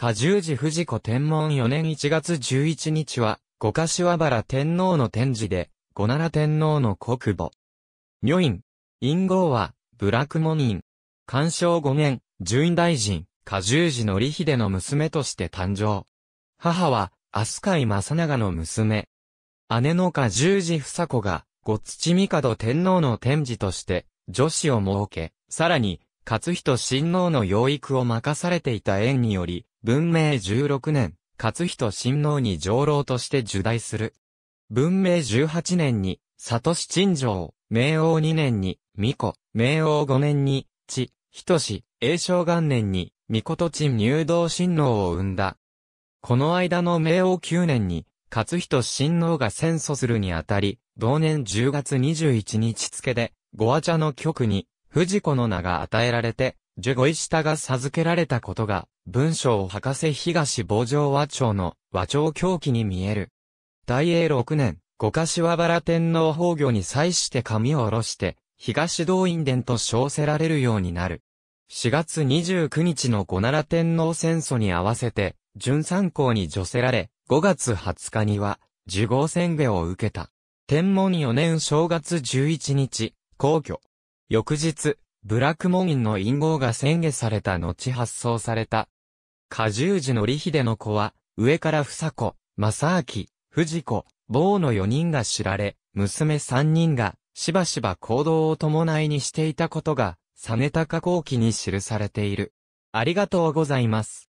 加重寺藤子天文4年1月11日は、五柏原天皇の天寺で、五奈良天皇の国母。女院。院号は、ブラクモニン。干渉5年、順位大臣、下十字則秀の娘として誕生。母は、飛鳥井正長の娘。姉の加重寺房子が、ご土帝天皇の天寺として、女子を設け、さらに、勝人親王の養育を任されていた縁により、文明16年、勝人親王に上老として受代する。文明18年に、里市陳城、明王2年に、巫女、明王5年に、地、人氏、栄正元年に、巫女と陳入道親王を生んだ。この間の明王9年に、勝人親王が戦争するにあたり、同年10月21日付で、ゴア茶の局に、藤子の名が与えられて、ジ語石田下が授けられたことが、文章博士東坊城和朝の和朝狂気に見える。大英6年、五柏原天皇崩御に際して髪を下ろして、東道院殿と称せられるようになる。4月29日の五奈良天皇戦争に合わせて、巡参考に除せられ、5月20日には、受号宣言を受けた。天文4年正月11日、皇居。翌日、ブラックモインの陰謀が宣言された後発送された。過重寺の利デの子は、上から房子、正明、藤子、坊の4人が知られ、娘3人が、しばしば行動を伴いにしていたことが、タ高後期に記されている。ありがとうございます。